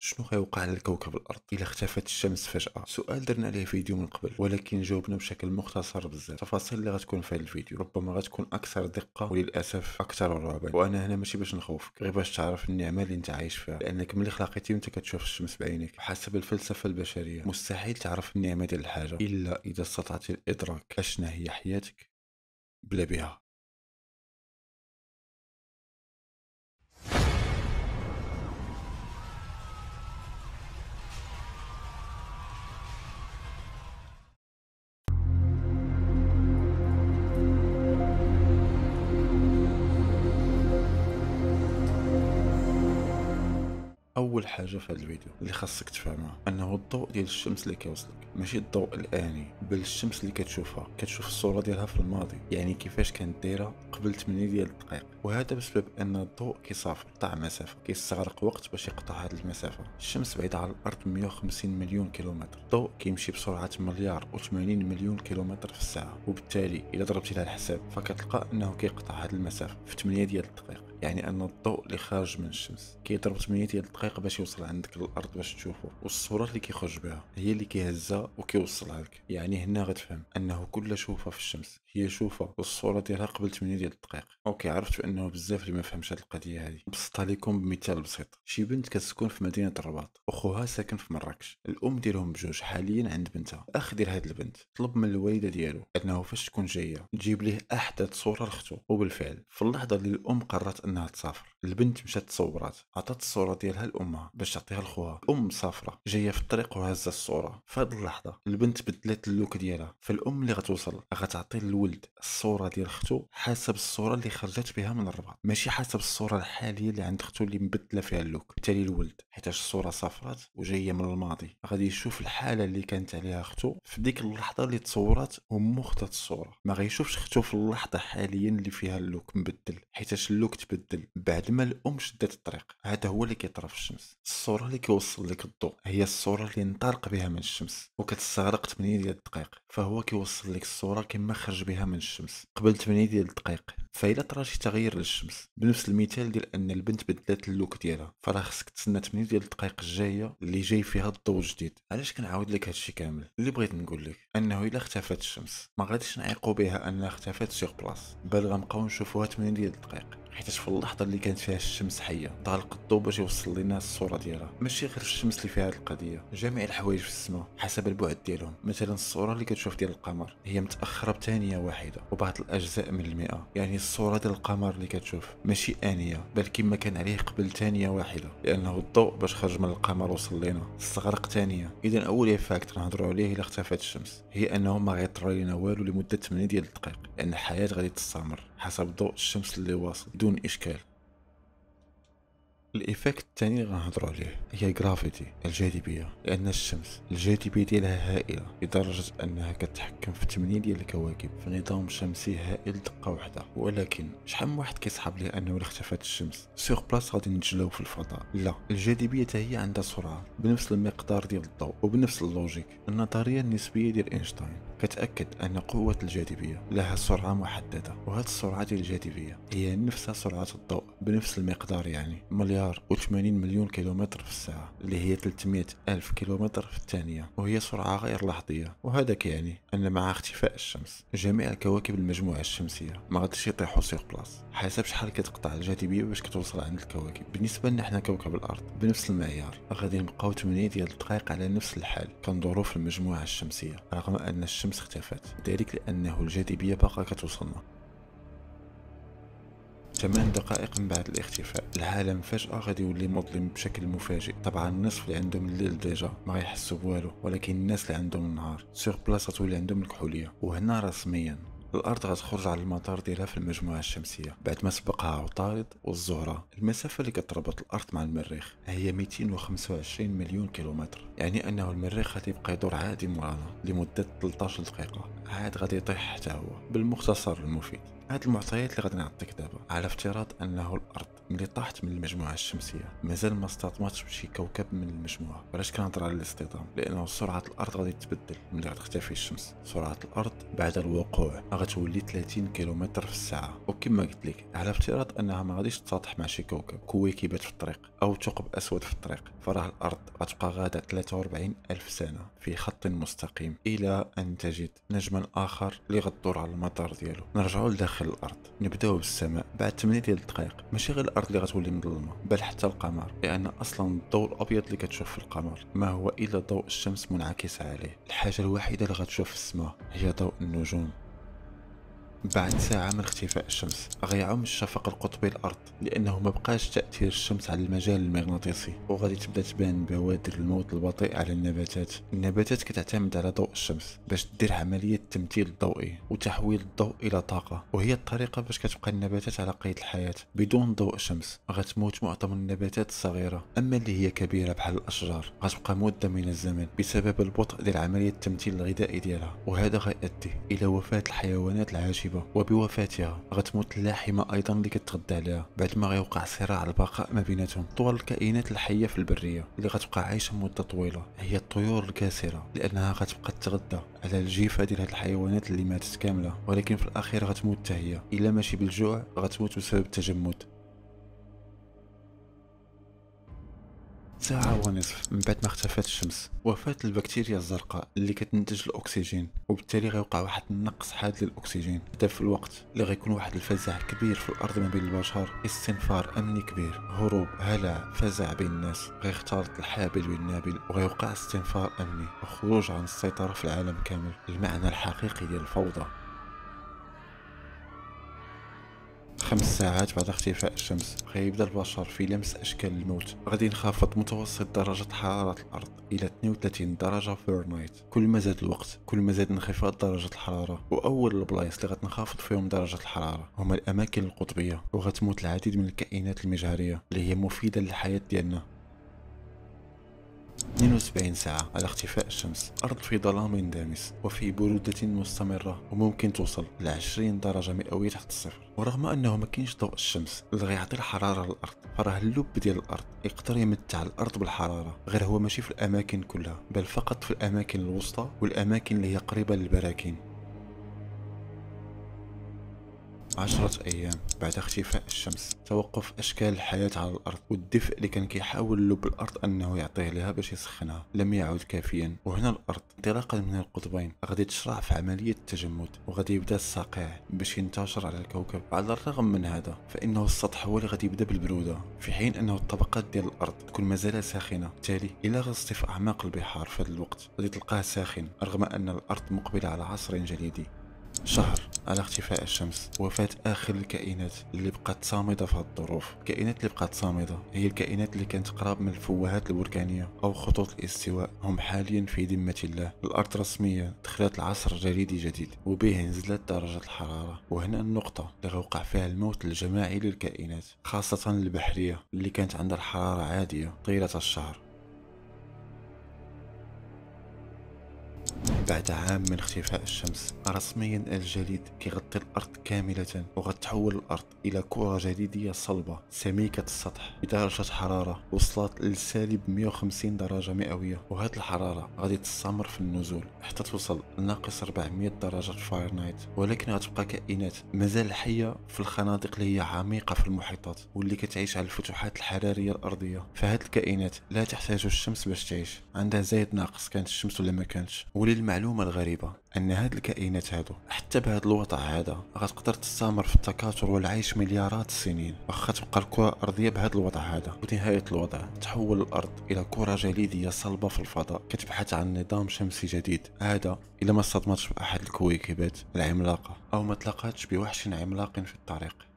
شنو غيوقع على كوكب الارض الا اختفت الشمس فجاه سؤال درنا عليه فيديو من قبل ولكن جاوبنا بشكل مختصر بزاف التفاصيل اللي غتكون في هذا الفيديو ربما غتكون اكثر دقه وللاسف اكثر رعبا وانا هنا ماشي باش نخوفك غير باش تعرف النعمه اللي انت عايش فيها لانك ملي خلقتي وانت كتشوف الشمس بعينك حسب الفلسفه البشريه مستحيل تعرف النعمه ديال الحاجه الا اذا استطعت الادراك اشنا هي حياتك بلا بها اول حاجه في هذا الفيديو اللي خاصك تفهمها انه الضوء ديال الشمس اللي كيوصلك ماشي الضوء الاني بل الشمس اللي كتشوفها كتشوف الصوره ديالها في الماضي يعني كيفاش كانت دايره قبل 8 ديال الدقائق وهذا بسبب ان الضوء كيسافر قطع مسافه كيستغرق وقت باش يقطع هذه المسافه الشمس بعيده على الارض 150 مليون كيلومتر الضوء كيمشي بسرعه مليار و80 مليون كيلومتر في الساعه وبالتالي الى ضربتي لها الحساب فكتلقى انه كيقطع هذه المسافه في 8 ديال الدقائق يعني ان الضوء اللي خارج من الشمس كيضرب 8 ديال الدقائق باش يوصل عندك للارض باش تشوفه والصوره اللي كيخرج بها هي اللي كيهزها وكيوصلها لك يعني هنا غتفهم انه كل شوفه في الشمس هي شوفه والصوره ديالها قبل 8 ديال الدقائق اوكي عرفت بان لانه بزاف اللي ما فهمش هاد القضيه هذه نبسطها لكم بمثال بسيط شي بنت كتسكن في مدينه الرباط اخوها ساكن في مراكش الام ديالهم بجوج حاليا عند بنتها الاخ ديال هاد البنت طلب من الوالده ديالو انه فاش تكون جايه تجيب ليه احدث صوره لختو وبالفعل في اللحظه اللي الام قررت انها تسافر البنت مشات تصورات عطات الصوره ديالها لامها باش تعطيها لخوها الام مسافره جايه في الطريق وهازه الصوره في هاد اللحظه البنت بدلت اللوك ديالها فالام اللي غتوصل غتعطي للولد الصوره ديال ختو حسب الصوره اللي خرجت بها من ونربها ماشي حسب الصوره الحاليه اللي عند اختو اللي مبدله فيها اللوك بالتالي الولد حيتاش الصوره صفرات وجايه من الماضي غادي يشوف الحاله اللي كانت عليها اختو في ديك اللحظه اللي تصورات امو خدات الصوره ما غيشوفش اختو في اللحظه حاليا اللي فيها اللوك مبدل حيتاش اللوك تبدل بعد ما الام شدات الطريق هذا هو اللي كيطرى في الشمس الصوره اللي كيوصل لك الضوء هي الصوره اللي انطلق بها من الشمس وكتستغرق 8 ديال الدقائق فهو كيوصل لك الصوره كما خرج بها من الشمس قبل 8 ديال الدقائق فإلا شي تغير للشمس بنفس المثال ديال أن البنت بدلات اللوك ديالها فراه خصك تسنى 8 ديال الدقائق الجايه اللي جاي فيها الضوء الجديد علاش كنعاود لك هادشي كامل اللي بغيت نقول لك انه الا اختفت الشمس ما غاديش نعيقوا بها انها اختفت سيغ بلاص بل غنبقاو نشوفوها 8 ديال الدقائق حيت في اللحظه اللي كانت فيها الشمس حيه طالق الضوء باش يوصل لنا الصوره ديالها ماشي غير الشمس اللي فيها هذه القضيه جميع الحوايج في السماء حسب البعد ديالهم مثلا الصوره اللي كتشوف ديال القمر هي متاخره بثانيه واحده وبعض الاجزاء من المئه يعني الصورة ديال القمر اللي كتشوف ماشي آنية بل كما كان عليه قبل ثانية واحدة لأنه الضوء باش خرج من القمر وصل لينا استغرق ثانية إذا أول فاكت غنهضرو عليه إلا اختفت الشمس هي أنه ما غيطرى لينا والو لمدة 8 ديال الدقائق لأن الحياة غادي تستمر حسب ضوء الشمس اللي واصل بدون إشكال الايفكت الثاني اللي غنهضروا عليه هي الجرافيتي الجاذبيه لان الشمس الجاذبيه ديالها هائله لدرجه انها كتحكم في 8 ديال الكواكب في نظام شمسي هائل دقه واحده ولكن شحال من واحد كيصحاب ليه انه اختفت الشمس سيغ بلاص غادي نتجلاو في الفضاء لا الجاذبيه هي عندها سرعه بنفس المقدار ديال الضوء وبنفس اللوجيك النظريه النسبيه ديال اينشتاين كتأكد أن قوة الجاذبية لها سرعة محددة وهذه السرعة ديال الجاذبية هي نفسها سرعة الضوء بنفس المقدار يعني مليار الشهر و80 مليون كيلومتر في الساعة اللي هي 300 ألف كيلومتر في الثانية وهي سرعة غير لحظية وهذا كيعني أن مع اختفاء الشمس جميع كواكب المجموعة الشمسية ما غاديش يطيحوا سيغ بلاص حسب شحال كتقطع الجاذبية باش كتوصل عند الكواكب بالنسبة لنا حنا كوكب الأرض بنفس المعيار غادي نبقاو 8 ديال الدقائق على نفس الحال كان في المجموعة الشمسية رغم أن الشمس اختفت ذلك لأنه الجاذبية باقا كتوصلنا ثمان دقائق من بعد الاختفاء العالم فجأة غادي يولي مظلم بشكل مفاجئ طبعا النصف اللي عندهم الليل ديجا ما غيحسوا بوالو ولكن الناس اللي عندهم النهار سور بلاصة تولي عندهم الكحولية وهنا رسميا الأرض غتخرج على المدار ديالها في المجموعة الشمسية بعد ما سبقها عطارد والزهرة المسافة اللي كتربط الأرض مع المريخ هي 225 مليون كيلومتر يعني أنه المريخ غتبقى يدور عادي مورانا لمدة 13 دقيقة عاد غادي يطيح حتى هو بالمختصر المفيد هاد المعطيات اللي غادي نعطيك دابا على افتراض أنه الأرض ملي طاحت من المجموعة الشمسية مازال ما استطمتش بشي كوكب من المجموعة علاش كنهضر على الاصطدام لأنه سرعة الأرض غادي تبدل ملي غتختفي الشمس سرعة الأرض بعد الوقوع غتولي 30 كيلومتر في الساعة وكما قلت لك على افتراض أنها ما غاديش تسطح مع شي كوكب كويكبات في الطريق أو ثقب أسود في الطريق فراه الأرض غتبقى غادة 43 ألف سنة في خط مستقيم إلى أن تجد نجما آخر اللي غدور على المطار ديالو نرجعو لداخل الأرض نبداو بالسماء بعد 8 ديال الدقائق ماشي غير الارض اللي غتولي مظلمه بل حتى القمر لان اصلا الضوء الابيض اللي كتشوف في القمر ما هو الا ضوء الشمس منعكس عليه الحاجه الوحيده اللي غتشوف في السماء هي ضوء النجوم بعد ساعة من اختفاء الشمس غيعم الشفق القطبي الأرض لأنه ما بقاش تأثير الشمس على المجال المغناطيسي وغادي تبدا تبان بوادر الموت البطيء على النباتات النباتات كتعتمد على ضوء الشمس باش دير عملية التمثيل الضوئي وتحويل الضوء إلى طاقة وهي الطريقة باش كتبقى النباتات على قيد الحياة بدون ضوء الشمس غتموت معظم النباتات الصغيرة أما اللي هي كبيرة بحال الأشجار غتبقى مدة من الزمن بسبب البطء ديال عملية التمثيل الغذائي ديالها وهذا غيؤدي إلى وفاة الحيوانات العاشرة الكاتبه وبوفاتها غتموت اللاحمه ايضا اللي كتغدى عليها بعد ما غيوقع صراع البقاء ما بيناتهم طوال الكائنات الحيه في البريه اللي غتبقى عايشه مده طويله هي الطيور الكاسره لانها غتبقى تتغدى على الجيفه ديال هاد الحيوانات اللي ماتت كامله ولكن في الاخير غتموت حتى هي الا ماشي بالجوع غتموت بسبب التجمد ساعة نعم. ونصف من بعد ما اختفت الشمس وفات البكتيريا الزرقاء اللي كتنتج الأكسجين وبالتالي غيوقع واحد النقص حاد للأكسجين حتى في الوقت اللي غيكون واحد الفزع كبير في الأرض ما بين البشر استنفار أمني كبير هروب هلع فزع بين الناس غيختلط الحابل والنابل وغيوقع استنفار أمني وخروج عن السيطرة في العالم كامل المعنى الحقيقي ديال الفوضى خمس ساعات بعد اختفاء الشمس غيبدا البشر في لمس أشكال الموت غادي ينخفض متوسط درجة حرارة الأرض إلى 32 درجة فورنايت كل ما زاد الوقت كل ما زاد انخفاض درجة الحرارة وأول البلايص اللي غتنخفض فيهم درجة الحرارة هما الأماكن القطبية وغتموت العديد من الكائنات المجهرية اللي هي مفيدة للحياة ديالنا 72 ساعة على اختفاء الشمس الأرض في ظلام دامس وفي برودة مستمرة وممكن توصل ل 20 درجة مئوية تحت الصفر ورغم أنه ما كاينش ضوء الشمس اللي غيعطي الحرارة للأرض فراه اللب ديال الأرض يقدر يمتع الأرض بالحرارة غير هو ماشي في الأماكن كلها بل فقط في الأماكن الوسطى والأماكن اللي هي قريبة للبراكين عشرة أيام بعد اختفاء الشمس توقف أشكال الحياة على الأرض والدفء اللي كان كيحاول لب الأرض أنه يعطيه لها باش يسخنها لم يعد كافيا وهنا الأرض انطلاقا من القطبين غادي تشرع في عملية التجمد وغادي يبدا الصقيع باش ينتشر على الكوكب على الرغم من هذا فإنه السطح هو اللي غادي يبدا بالبرودة في حين أنه الطبقات ديال الأرض تكون مازال ساخنة بالتالي إلى غزتي في أعماق البحار في هذا الوقت غادي تلقاه ساخن رغم أن الأرض مقبلة على عصر جليدي شهر على اختفاء الشمس وفاة آخر الكائنات اللي بقات صامدة في هذه الظروف الكائنات اللي بقات صامدة هي الكائنات اللي كانت قراب من الفوهات البركانية أو خطوط الاستواء هم حاليا في ذمة الله الأرض رسميا دخلت العصر الجليدي جديد وبه نزلت درجة الحرارة وهنا النقطة اللي غوقع فيها الموت الجماعي للكائنات خاصة البحرية اللي كانت عندها الحرارة عادية طيلة الشهر بعد عام من اختفاء الشمس رسميا الجليد كيغطي الأرض كاملة وغتحول الأرض إلى كرة جليدية صلبة سميكة السطح بدرجة حرارة وصلت لسالب 150 درجة مئوية وهاد الحرارة غادي تستمر في النزول حتى توصل لناقص 400 درجة فahrenheit ولكن غتبقى كائنات مازال حية في الخنادق اللي هي عميقة في المحيطات واللي كتعيش على الفتوحات الحرارية الأرضية فهاد الكائنات لا تحتاج الشمس باش تعيش عندها زايد ناقص كانت الشمس ولا ما كانتش وللمعلومة الغريبة أن هاد الكائنات هادو حتى بهاد الوضع هذا غتقدر تستمر في التكاثر والعيش مليارات السنين واخا تبقى الكرة الأرضية بهاد الوضع هذا ونهاية الوضع تحول الأرض إلى كرة جليدية صلبة في الفضاء كتبحث عن نظام شمسي جديد هذا إلا ما صدمتش بأحد الكويكبات العملاقة أو ما تلاقاتش بوحش عملاق في الطريق